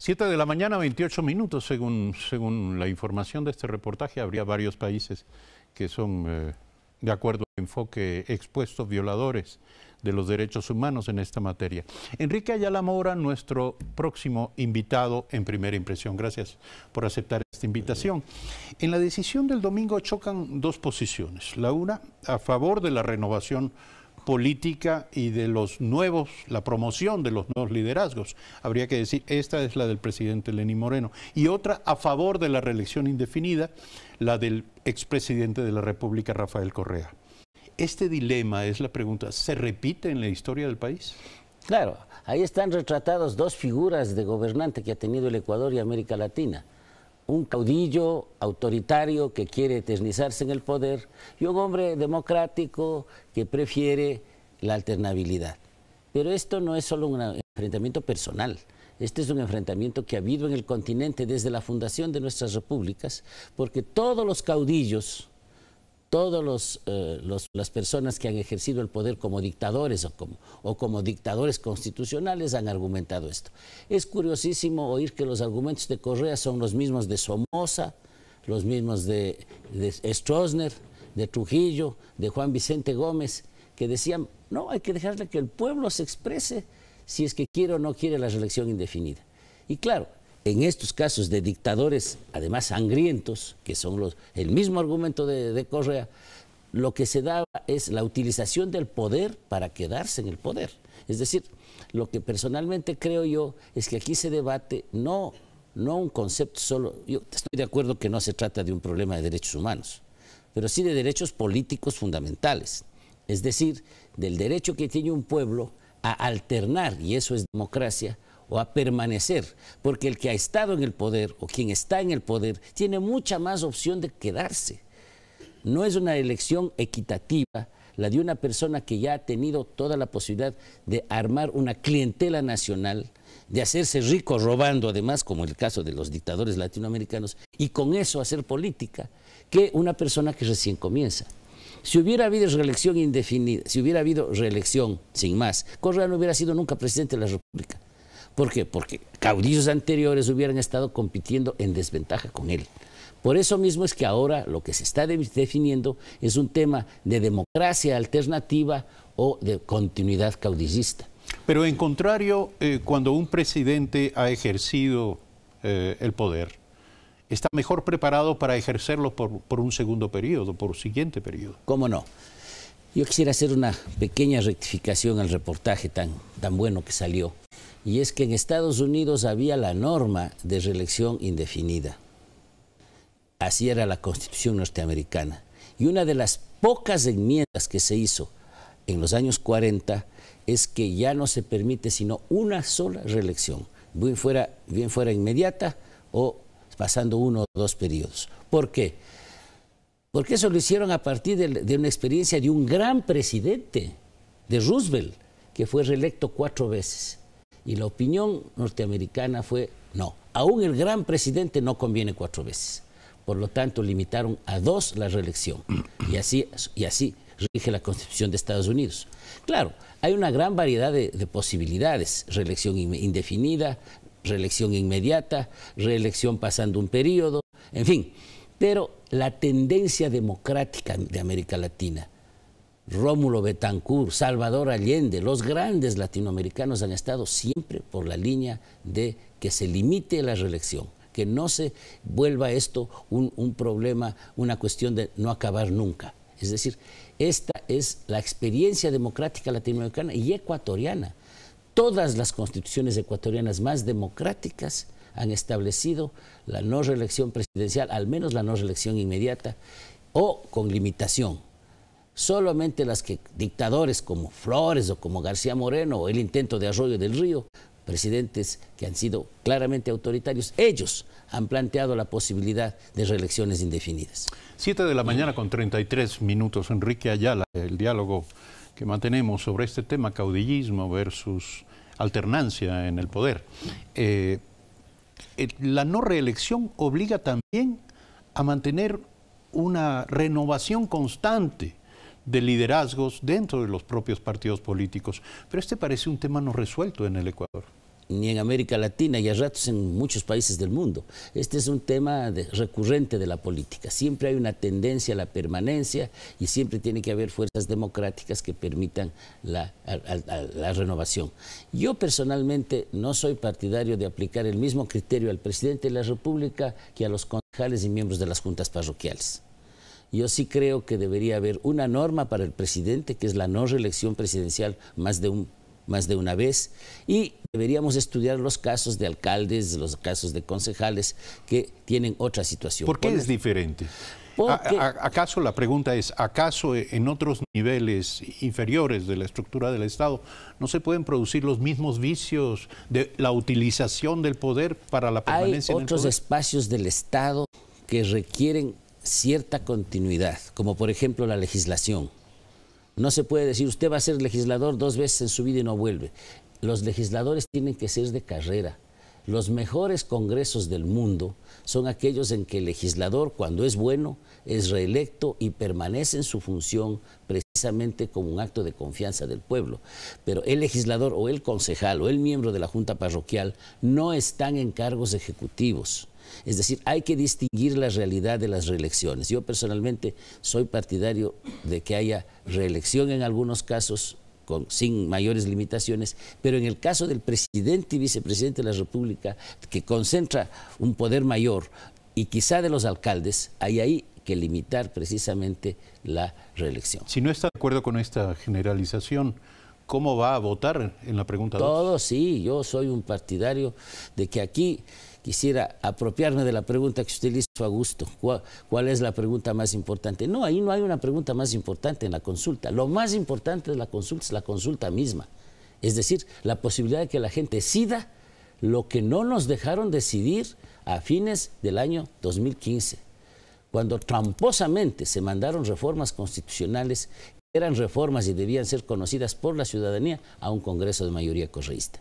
7 de la mañana, 28 minutos, según, según la información de este reportaje, habría varios países que son, eh, de acuerdo al enfoque expuestos violadores de los derechos humanos en esta materia. Enrique Ayala Mora, nuestro próximo invitado en primera impresión. Gracias por aceptar esta invitación. En la decisión del domingo chocan dos posiciones. La una, a favor de la renovación política y de los nuevos, la promoción de los nuevos liderazgos. Habría que decir, esta es la del presidente Lenín Moreno. Y otra a favor de la reelección indefinida, la del expresidente de la República, Rafael Correa. Este dilema es la pregunta, ¿se repite en la historia del país? Claro, ahí están retratados dos figuras de gobernante que ha tenido el Ecuador y América Latina un caudillo autoritario que quiere eternizarse en el poder y un hombre democrático que prefiere la alternabilidad. Pero esto no es solo un enfrentamiento personal, este es un enfrentamiento que ha habido en el continente desde la fundación de nuestras repúblicas, porque todos los caudillos todas eh, los, las personas que han ejercido el poder como dictadores o como, o como dictadores constitucionales han argumentado esto. Es curiosísimo oír que los argumentos de Correa son los mismos de Somoza, los mismos de, de Stroessner, de Trujillo, de Juan Vicente Gómez, que decían, no, hay que dejarle que el pueblo se exprese si es que quiere o no quiere la reelección indefinida. Y claro, en estos casos de dictadores, además sangrientos, que son los, el mismo argumento de, Correa, lo que se daba es la utilización del poder para quedarse en el poder. Es decir, lo que personalmente creo yo es que aquí se debate no, no un concepto solo, yo estoy de acuerdo que no se trata de un problema de derechos humanos, pero sí de derechos políticos fundamentales, es decir, del derecho que tiene un pueblo a alternar, y eso es democracia, o a permanecer, porque el que ha estado en el poder o quien está en el poder tiene mucha más opción de quedarse. No es una elección equitativa la de una persona que ya ha tenido toda la posibilidad de armar una clientela nacional, de hacerse rico robando, además, como el caso de los dictadores latinoamericanos, y con eso hacer política, que una persona que recién comienza. Si hubiera habido reelección indefinida, si hubiera habido reelección sin más, Correa no hubiera sido nunca presidente de la República. ¿Por qué? Porque caudillos anteriores hubieran estado compitiendo en desventaja con él. Por eso mismo es que ahora lo que se está definiendo es un tema de democracia alternativa o de continuidad caudillista. Pero en contrario, eh, cuando un presidente ha ejercido eh, el poder, está mejor preparado para ejercerlo por, un segundo periodo, por un siguiente periodo. ¿Cómo no? Yo quisiera hacer una pequeña rectificación al reportaje tan, tan bueno que salió y es que en Estados Unidos había la norma de reelección indefinida. Así era la constitución norteamericana. Y una de las pocas enmiendas que se hizo en los años 40 es que ya no se permite sino una sola reelección, bien fuera, bien fuera inmediata o pasando uno o dos periodos. ¿Por qué? Porque eso lo hicieron a partir de una experiencia de un gran presidente, de Roosevelt, que fue reelecto cuatro veces. Y la opinión norteamericana fue no. Aún el gran presidente no conviene cuatro veces. Por lo tanto, limitaron a dos la reelección. Y así, y así rige la Constitución de Estados Unidos. Claro, hay una gran variedad de, posibilidades. Reelección indefinida, reelección inmediata, reelección pasando un periodo, en fin. Pero la tendencia democrática de América Latina Rómulo Betancourt, Salvador Allende, los grandes latinoamericanos han estado siempre por la línea de que se limite la reelección, que no se vuelva esto un, un problema, una cuestión de no acabar nunca. Es decir, esta es la experiencia democrática latinoamericana y ecuatoriana. Todas las constituciones ecuatorianas más democráticas han establecido la no reelección presidencial, al menos la no reelección inmediata, o con limitación solamente las que dictadores como Flores o como García Moreno o el intento de Arroyo del Río, presidentes que han sido claramente autoritarios, ellos han planteado la posibilidad de reelecciones indefinidas. Siete de la mañana con 33 minutos, Enrique Ayala, el diálogo que mantenemos sobre este tema, caudillismo versus alternancia en el poder. Eh, eh, la no reelección obliga también a mantener una renovación constante de liderazgos dentro de los propios partidos políticos. Pero este parece un tema no resuelto en el Ecuador ni en América Latina y a ratos en muchos países del mundo. Este es un tema recurrente de la política. Siempre hay una tendencia a la permanencia y siempre tiene que haber fuerzas democráticas que permitan la renovación. Yo personalmente no soy partidario de aplicar el mismo criterio al presidente de la República que a los concejales y miembros de las juntas parroquiales yo sí creo que debería haber una norma para el presidente, que es la no reelección presidencial más de, un, más de una vez, y deberíamos estudiar los casos de alcaldes, los casos de concejales que tienen otra situación. ¿Por qué es diferente? ¿Acaso la pregunta es, acaso en otros niveles inferiores de la estructura del Estado no se pueden producir los mismos vicios de la utilización del poder para la permanencia otros en el poder? espacios del Estado que requieren cierta continuidad, como por ejemplo la legislación. No se puede decir, usted va a ser legislador dos veces en su vida y no vuelve. Los legisladores tienen que ser de carrera, los mejores congresos del mundo son aquellos en que el legislador, cuando es bueno, es reelecto y permanece en su función precisamente como un acto de confianza del pueblo. Pero el legislador o el concejal o el miembro de la junta parroquial no están en cargos ejecutivos. Es decir, hay que distinguir la realidad de las reelecciones. Yo personalmente soy partidario de que haya reelección en algunos casos sin mayores limitaciones, pero en el caso del presidente y vicepresidente de la República, que concentra un poder mayor y quizá de los alcaldes, hay ahí que limitar precisamente la reelección. Si no está de acuerdo con esta generalización, ¿cómo va a votar en la pregunta? Todo sí, yo soy un partidario de que aquí quisiera apropiarme de la pregunta que usted le hizo a gusto. ¿Cuál, es la pregunta más importante? No, ahí no hay una pregunta más importante en la consulta. Lo más importante de la consulta es la consulta misma. Es decir, la posibilidad de que la gente decida lo que no nos dejaron decidir a fines del año 2015, cuando tramposamente se mandaron reformas constitucionales que eran reformas y debían ser conocidas por la ciudadanía a un Congreso de mayoría correísta.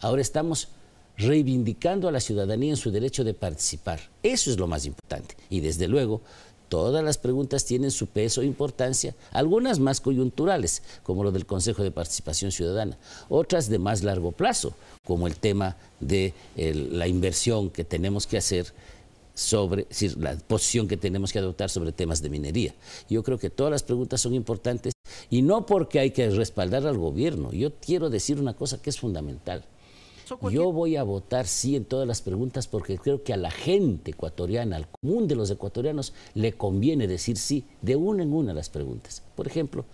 Ahora estamos reivindicando a la ciudadanía en su derecho de participar. Eso es lo más importante. Y desde luego, todas las preguntas tienen su peso e importancia, algunas más coyunturales, como lo del Consejo de Participación Ciudadana, otras de más largo plazo, como el tema de la inversión que tenemos que hacer sobre la posición que tenemos que adoptar sobre temas de minería. Yo creo que todas las preguntas son importantes y no porque hay que respaldar al gobierno. Yo quiero decir una cosa que es fundamental. Yo voy a votar sí en todas las preguntas porque creo que a la gente ecuatoriana, al común de los ecuatorianos, le conviene decir sí de una en una las preguntas. Por ejemplo,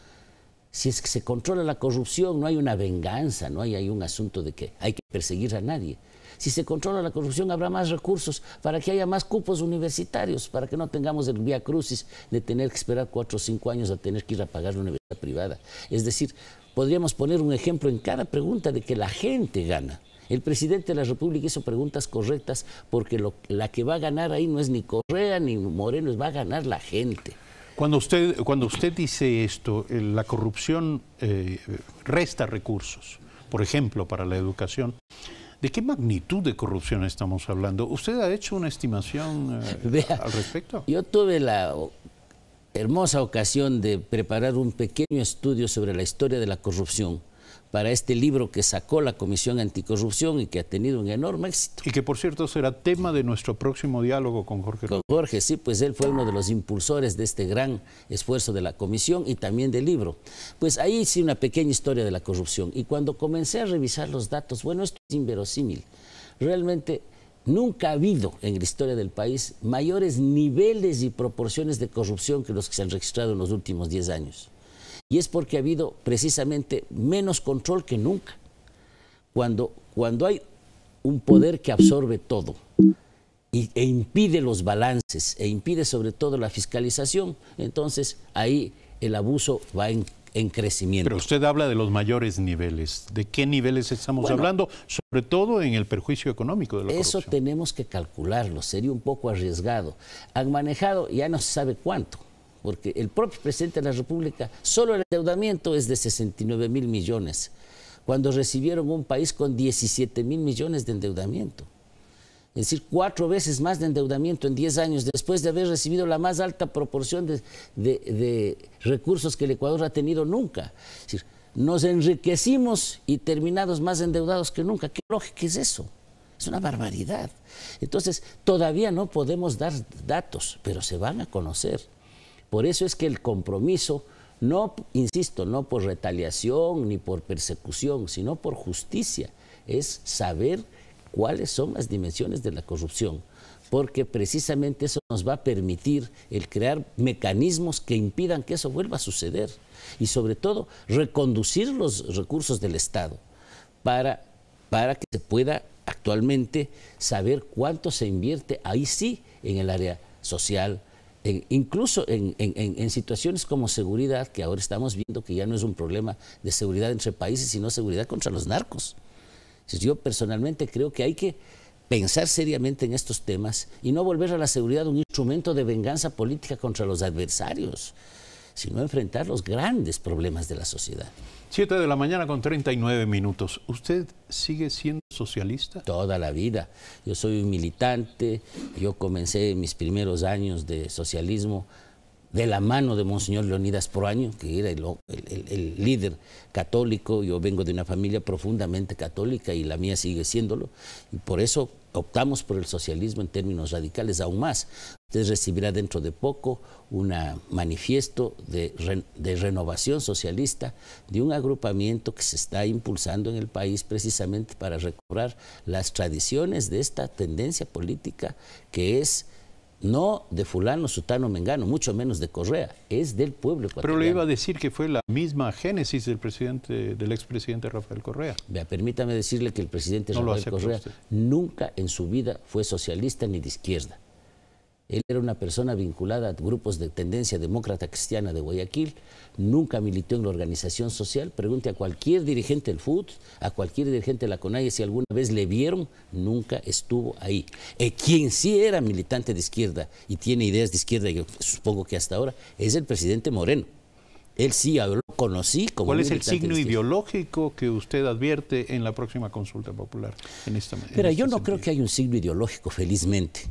si es que se controla la corrupción, no hay una venganza, no hay, un asunto de que hay que perseguir a nadie. Si se controla la corrupción, habrá más recursos para que haya más cupos universitarios, para que no tengamos el vía crucis de tener que esperar cuatro o cinco años a tener que ir a pagar la universidad privada. Es decir, podríamos poner un ejemplo en cada pregunta de que la gente gana. El presidente de la República hizo preguntas correctas porque la que va a ganar ahí no es ni Correa ni Moreno, va a ganar la gente. Cuando usted, cuando usted dice esto, eh, la corrupción eh, resta recursos, por ejemplo, para la educación. ¿De qué magnitud de corrupción estamos hablando? ¿Usted ha hecho una estimación eh, al respecto? Yo tuve la hermosa ocasión de preparar un pequeño estudio sobre la historia de la corrupción para este libro que sacó la Comisión Anticorrupción y que ha tenido un enorme éxito. Y que por cierto será tema de nuestro próximo diálogo con Jorge. Con Jorge, sí, pues él fue uno de los impulsores de este gran esfuerzo de la Comisión y también del libro. Pues ahí sí una pequeña historia de la corrupción y cuando comencé a revisar los datos, bueno, esto es inverosímil. Realmente Nunca ha habido en la historia del país mayores niveles y proporciones de corrupción que los que se han registrado en los últimos 10 años. Y es porque ha habido precisamente menos control que nunca. Cuando, cuando hay un poder que absorbe todo y, e impide los balances, e impide sobre todo la fiscalización, entonces ahí el abuso va en, crecimiento. Pero usted habla de los mayores niveles. ¿De qué niveles estamos hablando? Sobre todo en el perjuicio económico de la Eso tenemos que calcularlo. Sería un poco arriesgado. Han manejado ya no se sabe cuánto porque el propio presidente de la República, solo el endeudamiento es de 69 mil millones, cuando recibieron un país con 17 mil millones de endeudamiento. Es decir, cuatro veces más de endeudamiento en 10 años, después de haber recibido la más alta proporción de, recursos que el Ecuador ha tenido nunca. Es decir, nos enriquecimos y terminados más endeudados que nunca. ¿Qué lógica es eso? Es una barbaridad. Entonces, todavía no podemos dar datos, pero se van a conocer. Por eso es que el compromiso, no, insisto, no por retaliación ni por persecución, sino por justicia, es saber cuáles son las dimensiones de la corrupción, porque precisamente eso nos va a permitir el crear mecanismos que impidan que eso vuelva a suceder y sobre todo reconducir los recursos del Estado para, para que se pueda actualmente saber cuánto se invierte ahí sí en el área social, incluso en, en, situaciones como seguridad, que ahora estamos viendo que ya no es un problema de seguridad entre países, sino seguridad contra los narcos. Yo personalmente creo que hay que pensar seriamente en estos temas y no volver a la seguridad un instrumento de venganza política contra los adversarios sino enfrentar los grandes problemas de la sociedad. Siete de la mañana con 39 minutos. ¿Usted sigue siendo socialista? Toda la vida. Yo soy un militante, yo comencé mis primeros años de socialismo de la mano de Monseñor Leonidas Proaño, que era el, líder católico, yo vengo de una familia profundamente católica y la mía sigue siéndolo, y por eso optamos por el socialismo en términos radicales aún más. Usted recibirá dentro de poco un manifiesto de renovación socialista de un agrupamiento que se está impulsando en el país precisamente para recobrar las tradiciones de esta tendencia política que es no de fulano, sutano, mengano, mucho menos de Correa, es del pueblo ecuatoriano. Pero le iba a decir que fue la misma génesis del presidente, del expresidente Rafael Correa. Vea, permítame decirle que el presidente Rafael Correa nunca en su vida fue socialista ni de izquierda. Él era una persona vinculada a grupos de tendencia demócrata cristiana de Guayaquil, nunca militó en la organización social. Pregunte a cualquier dirigente del FUT, a cualquier dirigente de la CONAIE si alguna vez le vieron, nunca estuvo ahí. Eh, quien sí era militante de izquierda y tiene ideas de izquierda, yo supongo que hasta ahora, es el presidente Moreno. Él sí lo conocí como. ¿Cuál es el signo ideológico que usted advierte en la próxima consulta popular en esta Pero este yo no creo que hay un signo ideológico, felizmente.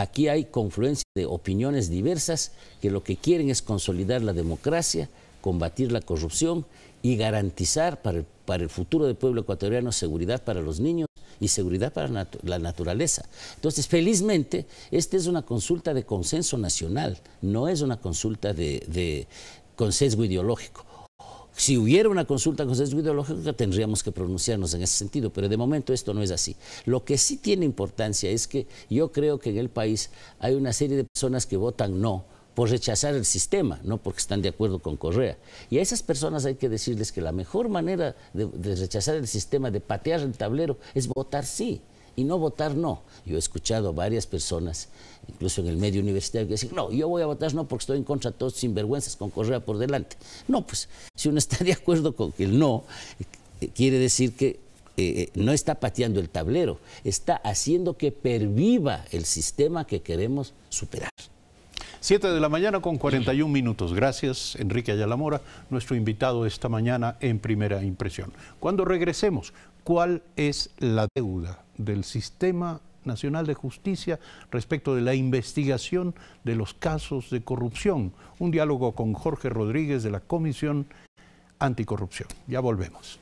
Aquí hay confluencia de opiniones diversas que lo que quieren es consolidar la democracia, combatir la corrupción y garantizar para el, futuro del pueblo ecuatoriano seguridad para los niños y seguridad para la naturaleza. Entonces, felizmente, esta es una consulta de consenso nacional, no es una consulta de consenso ideológico. Si hubiera una consulta con sesgo ideológico, tendríamos que pronunciarnos en ese sentido, pero de momento esto no es así. Lo que sí tiene importancia es que yo creo que en el país hay una serie de personas que votan no por rechazar el sistema, no porque están de acuerdo con Correa. Y a esas personas hay que decirles que la mejor manera de rechazar el sistema, de patear el tablero, es votar sí y no votar no. Yo he escuchado a varias personas, incluso en el medio universitario, que dicen, no, yo voy a votar no porque estoy en contra de todos sinvergüenzas con Correa por delante. No, pues si uno está de acuerdo con que el no, eh, quiere decir que eh, eh, no está pateando el tablero, está haciendo que perviva el sistema que queremos superar. Siete de la mañana con 41 minutos. Gracias, Enrique Ayala Mora, nuestro invitado esta mañana en Primera Impresión. Cuando regresemos, ¿cuál es la deuda del sistema Nacional de Justicia respecto de la investigación de los casos de corrupción. Un diálogo con Jorge Rodríguez de la Comisión Anticorrupción. Ya volvemos.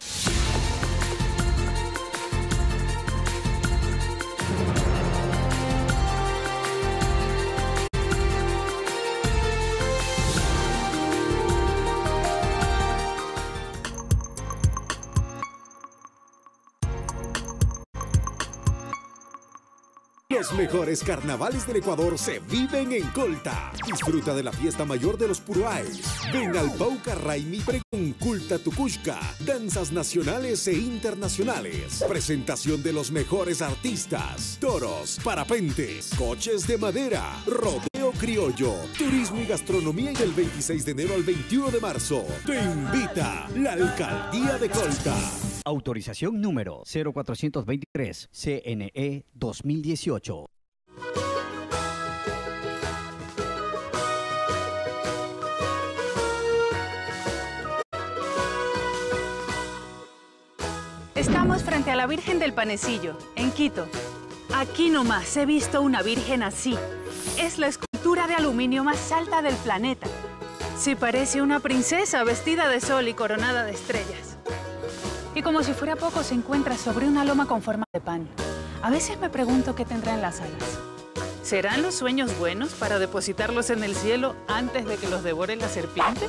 Los mejores carnavales del Ecuador se viven en Colta. Disfruta de la fiesta mayor de los Puruáes. Ven al Pauca Raimi con Culta Tucushka. Danzas nacionales e internacionales. Presentación de los mejores artistas. Toros, parapentes, coches de madera, rodeo criollo, turismo y gastronomía del 26 de enero al 21 de marzo. Te invita la Alcaldía de Colta. Autorización número 0423 CNE 2018. Estamos frente a la Virgen del Panecillo, en Quito. Aquí nomás he visto una Virgen así. Es la escultura de aluminio más alta del planeta. Se parece a una princesa vestida de sol y coronada de estrellas. Y como si fuera poco, se encuentra sobre una loma con forma de pan. A veces me pregunto qué tendrá en las alas. ¿Serán los sueños buenos para depositarlos en el cielo antes de que los devore la serpiente?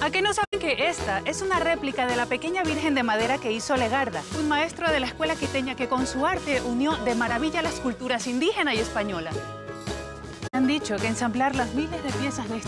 ¿A qué no saben que esta es una réplica de la pequeña virgen de madera que hizo Legarda, un maestro de la escuela quiteña que con su arte unió de maravilla las culturas indígena y española? Han dicho que ensamblar las miles de piezas de esta